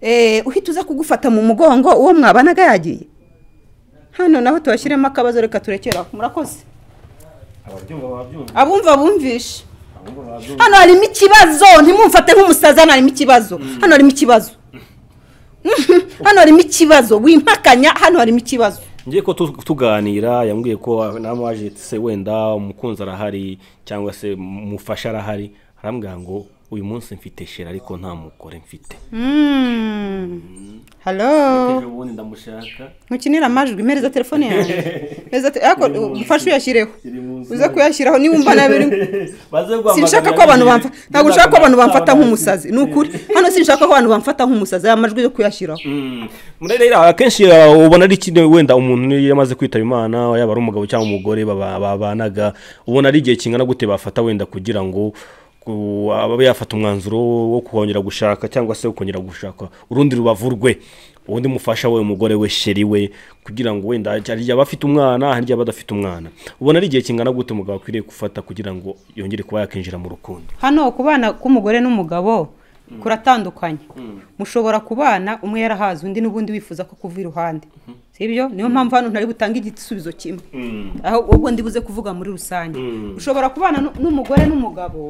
eh, uhita uza kugufata mu mugongo uwo mwabanaga yagiye hano naho tubashyiremo akabazo reka turekera murakoze abumva bumvishe hano harimo ikibazo ntimumfate nk'umusaza hano harimo ikibazo mm. hano harimo ikibazo hano harimo ikibazo wimpakanya hano harimo ikibazo ngiye ko tuganira yambwiye ko nawe se wenda umukunzi arahari cyangwa se umufasha arahari arambwira ngo uyu munsi mfite shira ariko nta mugore mfite hmm. Hmm. halo ubundi ndamushaka ntukenera amajwi mpereza telefone yawe ufashe uyashyireho uze kuyashyiraho niba umva nabi sinshaka ko abantu bamfata ntabwo ushaka ko abantu bamfata nk'umusazi ni ukuri hano sinshaka ko abantu bamfata nk'umusazi aya majwi yo kuyashyiraho mm. akenshi ubona ari ikintu wenda umuntu iyo amaze kwitaba imana yaba ari umugabo cyangwa umugore babanaga ubona ari igihe kingana gute bafata wenda kugira ngo aba yafata umwanzuro wo kongera gushaka cyangwa se kongera gushaka urundi rubavu rwe ubundi mufasha we umugore we sheri we kugira ngo wenda hari igihe aba umwana hari igihe aba umwana ubona ari igihe kingana gute umugabo akwiriye gufata kugira ngo yongere kuba yakinjira mu rukundo hano ku bana k'umugore n'umugabo Mm. kuratandukanye mm. mushobora kubana umwe yarahaze undi n'ubundi wifuza ko kuva iruhande mm-hmm. sibyo niyo mpamvu hano ntari butange igisubizo kimwe mm. aho ubwo ndibuze kuvuga muri rusange ushobora kubana n'umugore n'umugabo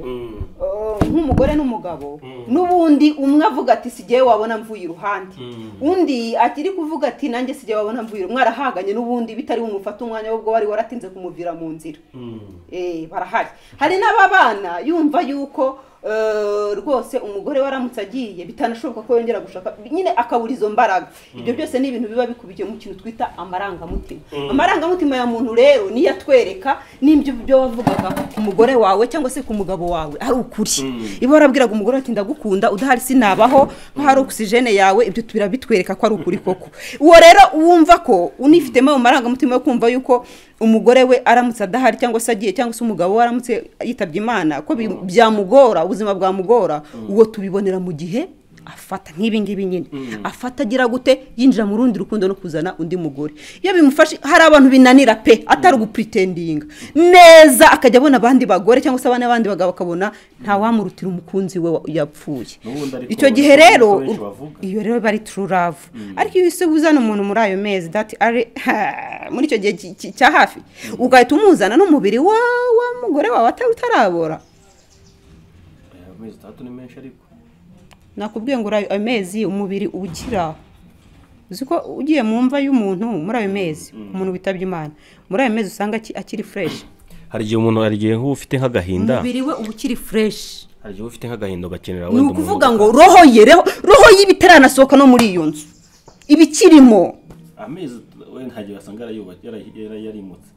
nk'umugore n'umugabo n'ubundi umwe avuga ati sigiye wabona mvuye iruhande undi akiri kuvuga ati nanjye sigiye wabona mvuye mwarahanganye n'ubundi bitari bumufate umwanya w'ubwo wari waratinze kumuvira mu nzira eh, barahari hari n'ababana yumva yuko Eh, rwose umugore waramutse agiye bitanashoboka ko yongera gushaka nyine akabura izo mbaraga mm. ibyo byose ni ibintu biba bikubiye mu kintu twita amarangamutima mm. amarangamutima ya muntu rero niyo atwereka n'ibyo byo wavugaga ku mugore wawe cyangwa se ku mugabo wawe ari ukuri mm. iba warabwiraga umugore ati ndagukunda udahari sinabaho nk'ahari ogisijene yawe ibyo birabitwereka ko ari ukuri koko uwo rero wumva ko unifitemo ayo marangamutima yo kumva yuko umugore we aramutse adahari cyangwa se agiye cyangwa se umugabo we aramutse yitabye imana ko byamugora ubuzima bwamugora uwo mm. tubibonera mu gihe afata nk'ibingibi nyine mm. afata agira gute yinjira mu rundi rukundo no kuzana undi mugore iyo bimufashe hari abantu binanira pe atari mm. ugupuritendiga neza akajya abona abandi bagore cyangwa se abana bandi bagabo akabona ntawamurutira umukunzi we yapfuye icyo gihe rero iyo rero bari tururavu ariko iyo isi uzana umuntu muri ayo mezi dati ari muri icyo gihe cya hafi ugahita umuzana n'umubiri wa mugore wawe utarabora amezi atatu ni menshi ariko nakubwiye ngo uri amezi umubiri ugira ko ugiye mu mva y'umuntu muri ayo mezi mm. umuntu witabye imana muri ayo mezi usanga akiri fureshi hari igihe umuntu hari igihe nk'uba ufite nk'agahinda umubiri we uba ukiri fureshi hari igihe ufite nk'agahinda ugakenera wenda umuntu ni ukuvuga ngo roho ye roho y'ibitarasohoka no muri iyo nzu iba amezi wenda ntago wasanga yarayimutse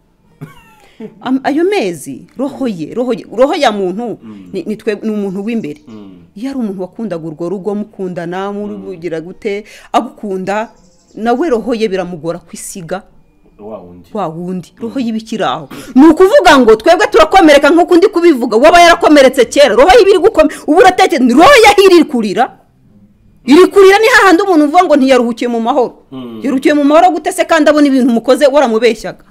ayo mezi roho ye roho ya muntu mm. ni umuntu w'imbere iyo mm. ari umuntu wakundaga urwo rugo mukundana murugira mm. gute agukunda nawe roho ye biramugora kwisiga wa wundi roho yibikira aho ni ukuvuga ngo twebwe turakomereka nk'uko undi kubivuga waba yarakomeretse kera roho ye ibiri gukomera uba uratekereza ni roho yahiri iri kurira iri kurira ni hahandi umuntu uvuga ngo ntiyaruhukiye mu mahoro yaruhukiye mu mahoro gute se kandi abona ibintu umukoze waramubeshyaga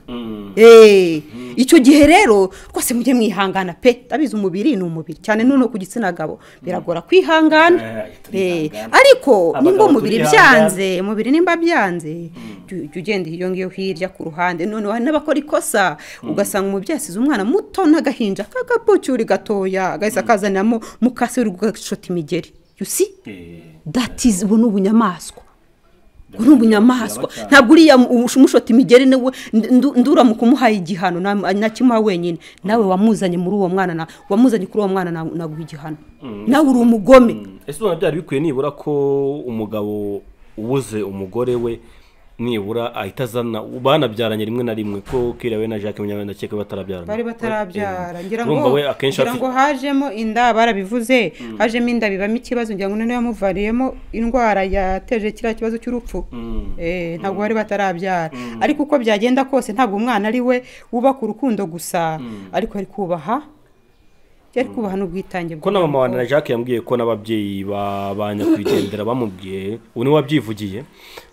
eee eh. icyo gihe rero rwose mujye mwihangana pe ndabizi umubiri ni umubiri cyane noneho ku gitsina gabo biragora kwihangana eh, eh, eh, ariko nimba umubiri byanze umubiri nimba byanze hmm. jya ugenda iyo ngiyo hirya ku ruhande none hari n'abakora ikosa hmm. ugasanga umubyeyi asize umwana muto n'agahinja k'agapucyuri gatoya agahise hmm. akazaniramo mukasi uri gukora imigeri yusi datizi ubu ni ubunyamaswa uri umunyamaswa ntabwo uriya umushoti imigeri ndura mu kumuhaye igihano na kimwe wenyine nawe wamuzanye muri uwo mwana wamuzanye kuri uwo mwana naguha igihano mm. nawe uri umugome mm. ese ubona byari bikwiye nibura ko umugabo ubuze umugore we nibura ahita azana banabyaranye rimwe na rimwe ko kiriya we na jacques munyabenda akeka batarabyarana bari batarabyara ngira ngo hajemo inda barabivuze hmm. hajemo inda bibamo ikibazo ngira ngo noneho yamuvariyemo indwara yateje kiriya kibazo cy'urupfu hmm. Eh, hmm. ntabwo bari batarabyara ariko uko byagenda kose ntabwo umwana ari we wubaka urukundo gusa ariko ari kubaha yari kubaha n'ubwitange ko na mama wa na jacques yambwiye ko n'ababyeyi ba nyakwigendera bamubwiye ubu niwe wabyivugiye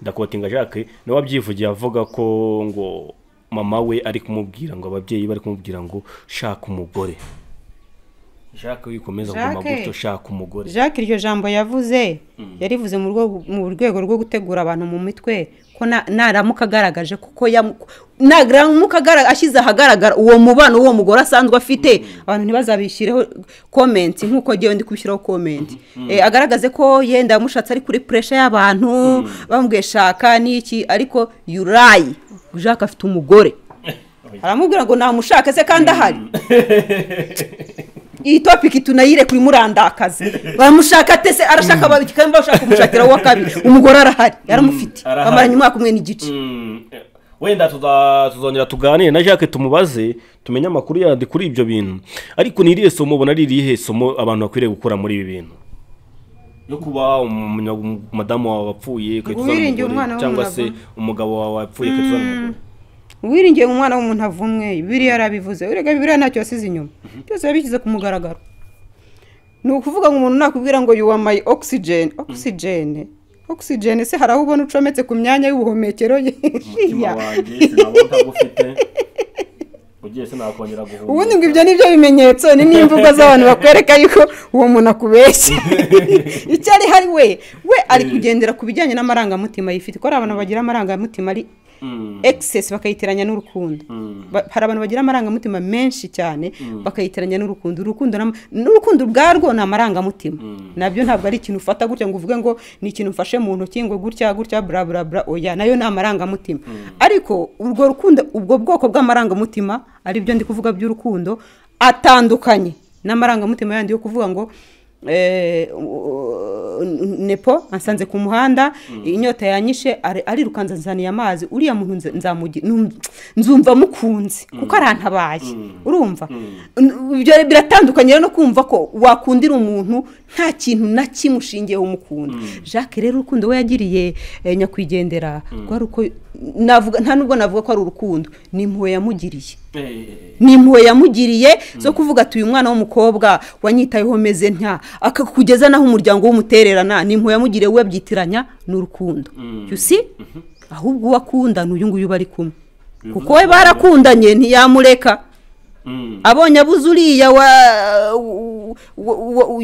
ndakotinga jacques niwe wabyivugiye avuga ko ngo mama we ari kumubwira ngo ababyeyi bari kumubwira ngo shaka umugore jacques wikomeza guma gutyo shaka umugore jacques iryo jambo yavuze mm. yarivuze mu rwego rwo gutegura abantu mu mitwe ko naramuka agaragaje kuko naramuka ashyize ahagaragara uwo mubano uwo mugore asanzwe afite mm. abantu ntibazabishyireho komenti nk'uko ngewe ndi kubishyiraho komenti mm. eh, agaragaze ko yenda yamushatse ari kuri puresha y'abantu mm. bambwiye shaka n'iki ariko yurayi jacques afite umugore eh. aramubwira ngo namushake se kandi ahari iyi topiki tunayire kuri murandakazi bamushaka atese arashaka mm. babiri bashaka kumushakira uwa kabiri umugore arahari mm. yaramufite bamaranye umwaka umwe n'igice mm. wenda tuzongera tuganire na jacques tumubaze tumenye amakuru yandi kuri ibyo bintu ariko ni irihe somo ubona ari irihe somo abantu bakwiriye gukura muri ibi bintu yo kuba umunyamadamu wawe wapfuye ukahita umugore cyangwa se umugabo wawe wapfuye ukahita umugore wiringiye mu mwana w'umuntu avumwe biriya yarabivuze urega biriya ntacyo yasize inyuma byose yabishyize ku mugaragaro ni ukuvuga ngo umuntu nakubwira ngo yuwa mayi ogisijeni ogisijeni ogisijeni se hari aho ubona ucometse ku myanya y'ubuhumekero ye ubundi ngo ibyo ni byo bimenyetso ni n'imvugo z'abantu bakwereka yuko uwo muntu akubeshya icyo ari we we ari eh. kugendera ku bijyanye n'amarangamutima yifite ko ari abantu bagira amarangamutima ari Mm. ekisesi bakayitiranya n'urukundo mm. hari abantu bagira amarangamutima menshi cyane mm. bakayitiranya n'urukundo urukundo n'urukundo ubwarwo ni amarangamutima nabyo ntabwo ari ikintu ufata gutya ngo uvuge ngo ni ikintu ufashe mu ntoki ngo gutya gutya bura bura bura oya nayo ni amarangamutima ariko urwo rukundo ubwo bwoko bw'amarangamutima aribyo ndi kuvuga by'urukundo atandukanye n'amarangamutima yandi yo kuvuga ngo Eh, nepo asanze ku muhanda mm. inyota yanyishe arirukanza nzaniye amazi uriya muntu nzumva mukunze mm. kuko arantabaye mm. urumva biratandukanye no kumva ko wakundira umuntu nta kintu na kimushingiyeho umukunda mm. jacques rero urukundo we yagiriye eh, nyakwigendera mm. rwari uko nta nubwo navuga ko ari urukundo ni impuhwe yamugiriye eh, eh, ni impuhwe yamugiriye mm. zo kuvuga ati uyu mwana w'umukobwa wanyitayeho meze nta akakugeza naho umuryango w'umutererana ni impuhwe yamugiriye we abyitiranya n'urukundo yusi mhm. ahubwo uwo akunda ni uyu nguyu bari kumwe kuko we barakundanye ntiyamureka Mm. abonye abuze uriya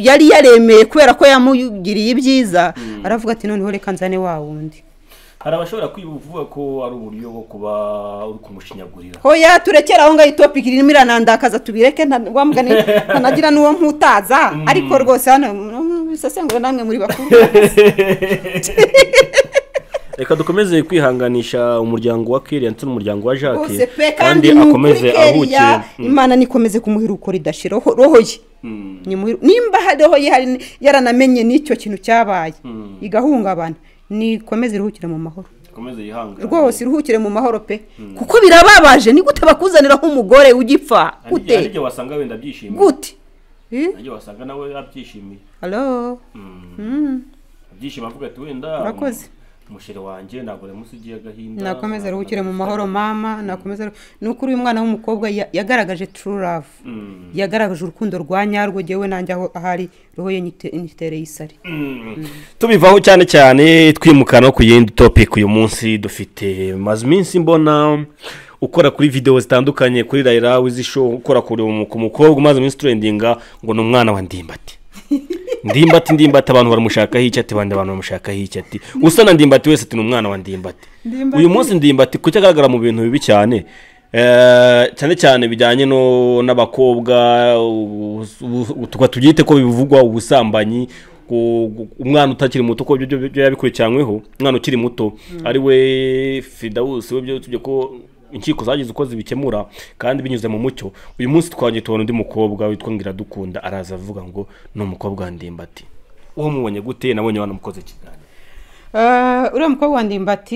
yari yaremeye kubera ko yamugiriye ibyiza mm. aravuga ati noneho reka nzane wa wundi hari abashobora kwivuga ko ari uburyo bwo kuba uri kumushyinyagurira hoya turekere aho ngaho itopiki irimo iranandakaza tubireke ntabwamugane ntanagira n'uwo nkutaza mm. ariko rwose hano bisasengura namwe muri bakuru reka dukomeze kwihanganisha umuryango wa kiriyanse n'umuryango wa jacques kandi akomeze ahukire hmm. imana nikomeze kumuha iruko ridashira roho hmm. nimba roho yaranamenye n'icyo kintu cyabaye hmm. igahungabana nikomeze iruhukire mu mahoro rwose iruhukire mu mahoro pe kuko birababaje ni gute bakuzanira nk'umugore ugipfa gute wasanga wenda byishimiye gute eh? ntabwo wasanga nawe yabyishimiye haro abyishima avuga ati wenda urakoze umushyire wanjye ntabwo munsi ugiye agahinda nakomeze aruhukire mu mahoro mama mm. nakomeza ni uyu mwana w'umukobwa yagaragaje true love mm. yagaragaje urukundo rwa nyarwo ngewe nanjye aho ahari roho ye nitereye mm. tubivaho cyane cyane twimukana no ku yindi topic uyu munsi dufite maze iminsi mbona ukora kuri videwo zitandukanye kuri rayira wizisho ukora ku mukobwa umaze iminsi turendinga ngo ni umwana wa ndimbati ndimbati ndimbati abantu baramushakaho iki ati abandi bantu bamushakaho iki ati usa na ndimbati wese ati ni umwana wa ndimbati uyu munsi ndimbati kuko agaragara mu bintu bibi cyane eh, cyane cyane bijyanye n'abakobwa tubyite ko bivugwa ubusambanyi umwana utakiri muto ko ibyo yabikurikiranyweho umwana ukiri muto mm. ari we fidawusi we tujya ko inkiko zagize uko zibikemura kandi binyuze mu mucyo uyu munsi twagiye tubona undi mukobwa witwa ngiradukunda araza avuga ngo ni umukobwa wa ndimbati uwo mubonye gute nabonye wanamukoze ikiganiro eh, uriya mukobwa wa ndimbati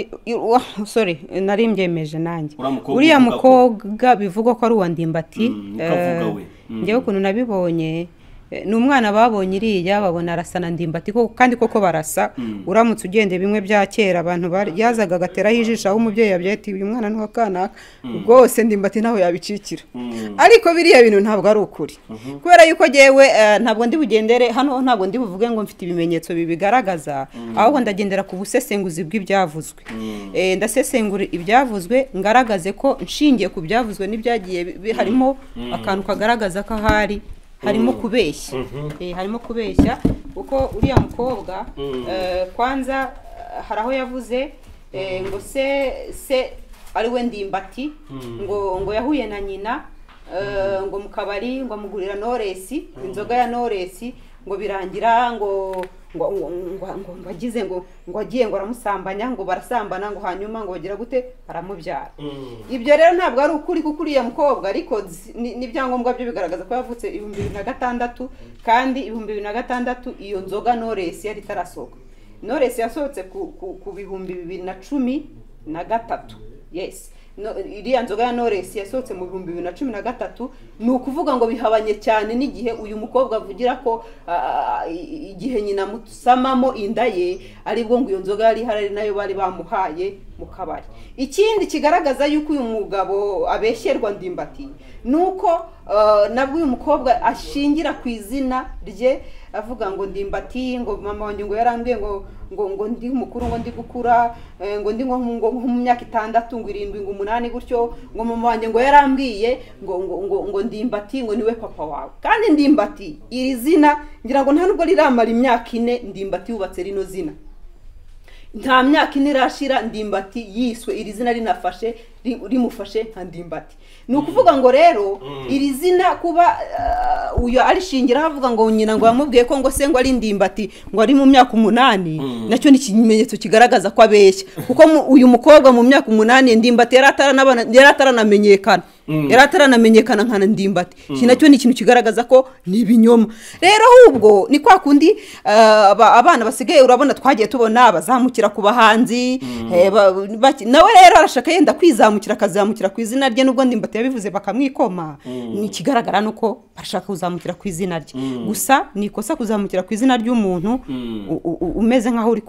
sorry nari mbyemeje nanjye uriya mukobwa bivugwa ko ari uwa ndimbati mm, eh, mm. ngewe ukuntu nabibonye Eh, ni umwana babonye iriya babona arasa na ndimbati kandi koko barasa hmm. uramutse ugende bimwe bya kera abantu yazaga agateraho ijisho aho umubyeyi yabyahita uyu mwana ni uwa hmm. rwose ndimbati ntaho yabicikira hmm. ariko biriya bintu ntabwo ari ukuri kubera yuko ngewe eh, ntabwo ndi bugendere hano ntabwo ndi buvuge ngo mfite ibimenyetso bibigaragaza ahubwo ndagendera ku busesenguzi bw'ibyavuzwe eh, ndasesengura ibyavuzwe ngaragaze ko nshingiye ku byavuzwe n'ibyagiye harimo akantu kagaragaza ko ahari harimo mm-hmm. kubeshya mm-hmm. Eh, harimo kubeshya kuko uriya mukobwa mm-hmm. eh, kwanza eh, hari aho yavuze ngo se se ari we ndimbati ngo ngo yahuye na nyina ngo mu kabari ngo amugurira noresi inzoga ya noresi ngo birangira ngo ngo ngo agize ngo ngo agiye ngo aramusambanya ngo barasambana ngo hanyuma ngo bagira gute baramubyara mm. ibyo rero ntabwo ari ukuri kuko uriya mukobwa ariko n'ibyangombwa byo bigaragaza ko yavutse ibihumbi bibiri na gatandatu kandi ibihumbi bibiri na gatandatu iyo nzoga noresi yari itarasohoka noresi yasohotse ku bihumbi bibiri na cumi na gatatu yesi iriya nzoga ya noresi yasohotse mu bihumbi bibiri na cumi na gatatu ni ukuvuga ngo bihabanye cyane n'igihe uyu mukobwa avugira ko igihe nyina amusamamo inda ye aribwo ngo iyo nzoga yari ihari nayo bari bamuhaye mu kabari ikindi kigaragaza yuko uyu mugabo abeshyerwa ndimbati ni uko nabwo uyu mukobwa ashingira ku izina rye avuga ngo ndimbati ngo mama wanjye ngo yarambwiye ngo ngo ngo ndi mukuru ngo ndi gukura eh, ngo ndi nko mu myaka itandatu ngo irindwi ngo umunani gutyo ngo mama wanjye ngo yarambwiye ngo ngo ngo ngo ndimbati ngo niwe papa wawe kandi ndimbati iri zina ngira ngo nta nubwo riramara imyaka ine ndimbati yubatse rino zina nta myaka ine irashira ndimbati yiswe iri zina rinafashe rimufashe nka ndimbati mm. ni ukuvuga ngo rero mm. iri zina kuba eh, uyu arishingiraho avuga ngo nyina ngo yamubwiye ko ngo se ngo ari ndimbati ngo ari mu myaka umunani mm. nacyo ni ikimenyetso kigaragaza ko abeshya kuko uyu mukobwa mu myaka umunani ndimbati yari ataranamenyekana yari ataranamenyekana nka ndimbati iki nacyo ni ikintu kigaragaza ko ni ibinyoma rero ahubwo ni kwa kundi eh, abana basigaye urabona twagiye tubona bazamukira ku bahanzi eh, nawe rero arashaka yenda kwizamura kuzamukira akazamukira ku izina rye n'ubwo ndimbati yabivuze bakamwikoma mm. ni ikigaragara ni uko bashaka kuzamukira ku izina rye mm. gusa ni ikosa kuzamukira ku izina ry'umuntu mm. umeze nk'aho uri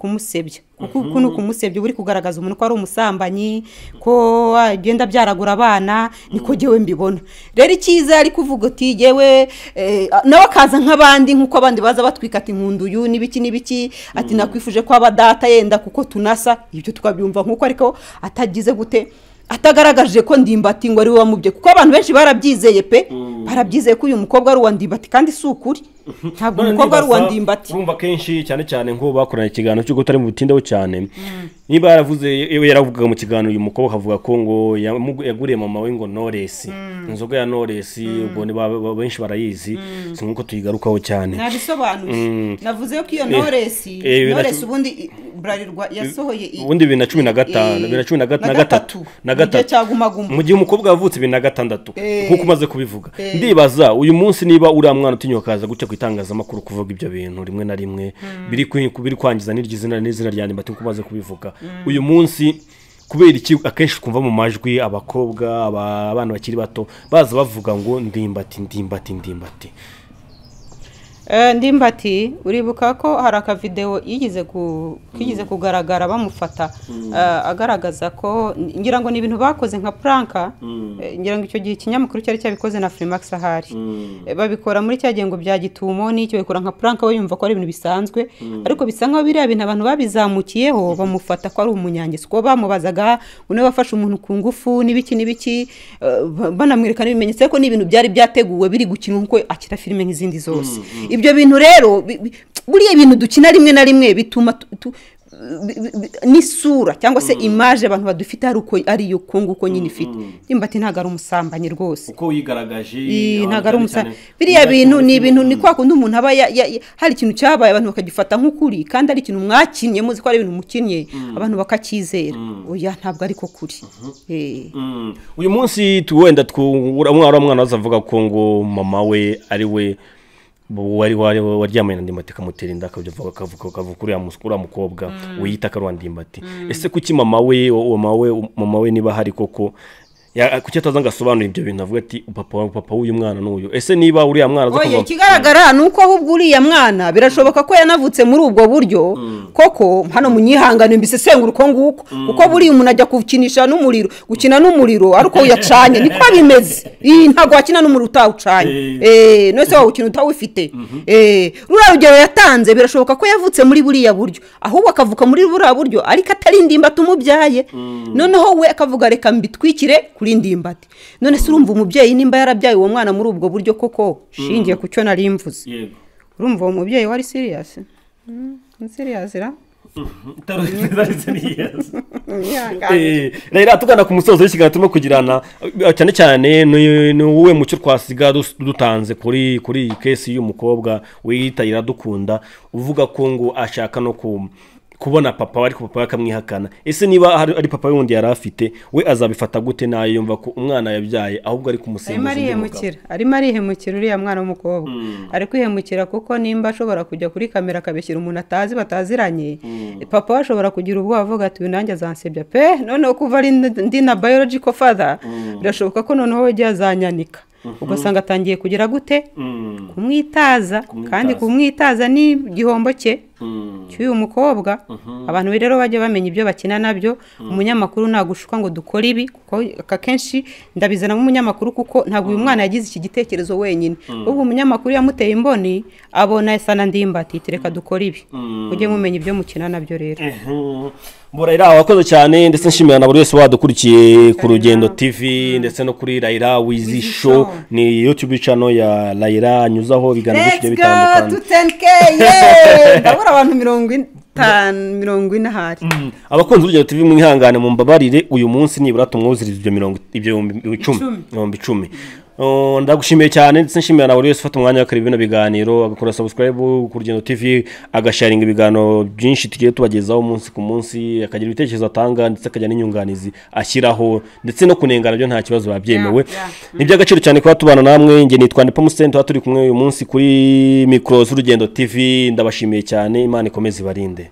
kumusebya kuko ni ukumusebya uba uri kugaragaza umuntu ko ari umusambanyi ko agenda ah, byaragura abana niko mm. jyewe mbibona rero icyiza ari kuvuga uti ngewe eh, nawe akaza nk'abandi nk'uko abandi baza batwika ati uyu n'ibiki n'ibiki ati mm. nakwifuje ko aba data yenda kuko tunasa ibyo tukabyumva nk'uko ariko atagize gute atagaragaje ko ndimbati ngo ari we wamubye kuko abantu benshi barabyizeye pe mm. barabyizeye ko uyu mukobwa ari uwa ndimbati kandi si ukuri ntabwo umukobwa ari uwa ndimbati urumva kenshi cyane cyane nk'ubu bakoranye ikiganiro cy'uko utari mu butindeho cyane niba yaravuze yaravugaga mu kiganiro uyu mukobwa akavuga ko ngo yaguriye mama we ngo noresi mm. inzoga ya noresi mm. ubwo benshi barayizi mm. si nk'uko tuyigarukaho cyane ntabisobanuye navuze ko iyo eh, noresi eh, noresi ubundi burarirwa yasohoye ubundi bibiri na cumi na gatanu eh, bibiri na cumi na gatatu na gatatu mu gihe umukobwa yavutse bibiri na gatandatu nk'uko umaze kubivuga ndibaza uyu munsi niba uriya mwana utinyuka akaza guca ku itangazamakuru kuvuga ibyo bintu rimwe na rimwe biri kwangiza n'iryo zina n'izina rya nimba kuko kubivuga uyu munsi kubera iki akenshi twumva mu majwi abakobwa abana bakiri bato baza bavuga ngo ndimbati ndimbati ndimbati Eh, ndimbati uribuka ko hari akavidewo kigeze kugaragara bamufata hmm. eh, agaragaza ko ngira ngo ni ibintu bakoze nka puranka hmm. eh, ngira ngo icyo gihe ikinyamakuru cyari cyabikoze na furimakisi ahari hmm. babikora muri cya gihe ngo bya gitumo n'icyo bikora nka puranka we yumva ko ari ibintu bisanzwe ariko bisa nkaho biriya bintu abantu babizamukiyeho bamufata ko ari umunyangeso kuko bamubazaga ngo niba wafashe umuntu ku ngufu n'ibiki n'ibiki banamwereka n'ibimenyetso ariko ni ibintu byari byateguwe biri gukina kuko akira filime nk'izindi zose ibyo bintu rero buriya bintu dukina rimwe na rimwe bituma n'isura cyangwa se mm. imaje abantu badufite ari uko nguko nyine mm, ifite mm. nimba ati ntabwo ari umusambanyi rwose uko wigaragaje ntabwo ari umusambanyi biriya bintu ni ibintu ni kwa kundi umuntu aba hari ikintu cyabaye abantu bakagifata nk'ukuri kandi ari ikintu mwakinnye muzi ko ari ibintu mukinnye abantu bakacyizera oya ntabwo ariko kuri mm-hmm. eh. uyu munsi wenda umwana mwana azavuga ko ngo mama we ari we waryamanye na ndimbati akamutera inda akavuga uriya mukobwa mm. wiyita akarwara ndimbati mm. ese kuki mama we mama we niba hari koko kuki ataza ngo asobanure ibyo bintu avuga ati papa w'uyu mwana n'uyu ese niba uriya mwana aza ikigaragara ni uko ahubwo uriya mwana birashoboka ko yanavutse muri ubwo buryo mm. koko hano munyihangane mbisesengura uko nguko mm. kuko buriya umuntu ajya gukinisha n'umuriro gukina n'umuriro ariko yacanye niko bimeze iyi ntabwo wakina n'umuriro utawucanye eh. Eh, no wawukina utawufite mm-hmm. eh, ruriya rugero yatanze birashoboka ko yavutse muri buriya buryo ahubwo akavuka muri buriya buryo ariko atari indimba atumubyaye mm. noneho we akavuga reka mbitwikire kuri ndimbati none se urumva umubyeyi nimba yarabyaye uwo mwana muri ubwo buryo koko shingiye mm. ku cyo nari mvuze urumva uwo mubyeyi wari siriyasi mm, siriyasi ra eh, rero tugana ku musozi w'ikiganiro turimo kugirana eh, cyane cyane ni wowe mucyo twasiga dutanze kuri kuri kesi y'umukobwa wiyita iradukunda uvuga ko ngo ashaka no kubona papa we ariko papa we akamwihakana ese niba ari papa we wundi yari afite we azabifata gute nayo yumva ko umwana yabyaye ahubwo ari kumusimbuza undi mugabo arimo arihemukira uriya mwana w'umukobwa hmm. ari kwihemukira kuko nimba ashobora kujya kuri kamera akabishyira umuntu atazi bataziranye hmm. papa we ashobora kugira ubwoba avuga ati uyu nanjye azansebya pe noneho kuva ari ndi na biological father hmm. birashoboka ko noneho we azanyanika ugasanga atangiye kugira gute kumwitaza kandi kumwitaza ni igihombo cye cy'uyu mukobwa mhm. abantu rero bajya bamenya ibyo bakina nabyo mhm. umunyamakuru nagushuka ngo dukore ibi kuko akenshi ndabizana nk'umunyamakuru kuko ntabwo uyu mhm. mwana yagize iki gitekerezo wenyine ubu umunyamakuru yamuteye imboni abona isa na ndimba reka dukore ibi mujye mumenya ibyo mukina nabyo rero murayira wakoze cyane ndetse nshimira na buri wese wadukurikiye ku rugendo tv ndetse no kuri rayira wizi show ni yutube cano ya rayira anyuzaho ibiganiro bigiye bitandukanye abantu mirongo mirongo itanu mirongo ine ahari mm. abakunzi b'urugero turi mwihangane mu mbabarire uyu munsi nibura tumwuzuriza ibyo mirongo ibyo ibihumbi icumi Oh, ndagushimiye cyane ndetse nshimira na buri wese ufata umwanya akareba bino biganiro agakora sabusikarayibu ku rugendo TV agasharinga ibiganiro byinshi tugiye tubagezaho umunsi ku munsi akagira ibitekerezo atanga ndetse akagira n'inyunganizi ashyiraho ndetse no kunengana byo nta kibazo babyemewe byemewe ni iby'agaciro cyane kuba tubana namwe nge nitwa nipa tuba turi kumwe uyu munsi kuri mikoro z'urugendo tivi ndabashimiye cyane imana ikomeze ibarinde